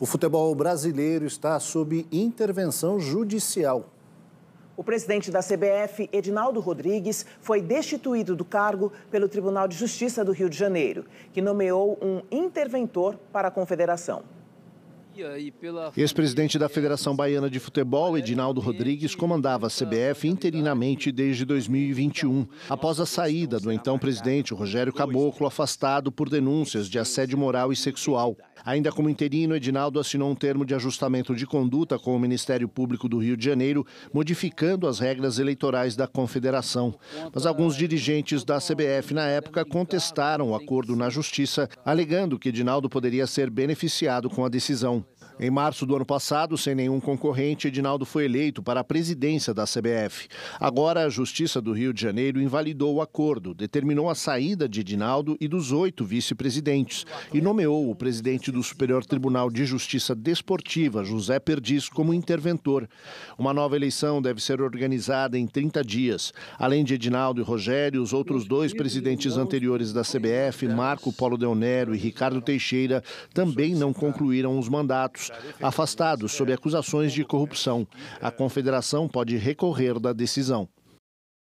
O futebol brasileiro está sob intervenção judicial. O presidente da CBF, Edinaldo Rodrigues, foi destituído do cargo pelo Tribunal de Justiça do Rio de Janeiro, que nomeou um interventor para a confederação. Ex-presidente da Federação Baiana de Futebol, Edinaldo Rodrigues, comandava a CBF interinamente desde 2021, após a saída do então presidente Rogério Caboclo, afastado por denúncias de assédio moral e sexual. Ainda como interino, Edinaldo assinou um termo de ajustamento de conduta com o Ministério Público do Rio de Janeiro, modificando as regras eleitorais da Confederação. Mas alguns dirigentes da CBF na época contestaram o acordo na Justiça, alegando que Edinaldo poderia ser beneficiado com a decisão. Em março do ano passado, sem nenhum concorrente, Edinaldo foi eleito para a presidência da CBF. Agora, a Justiça do Rio de Janeiro invalidou o acordo, determinou a saída de Edinaldo e dos oito vice-presidentes e nomeou o presidente do Superior Tribunal de Justiça Desportiva, José Perdiz, como interventor. Uma nova eleição deve ser organizada em 30 dias. Além de Edinaldo e Rogério, os outros dois presidentes anteriores da CBF, Marco Polo Del Nero e Ricardo Teixeira, também não concluíram os mandatos afastados sob acusações de corrupção. A confederação pode recorrer da decisão.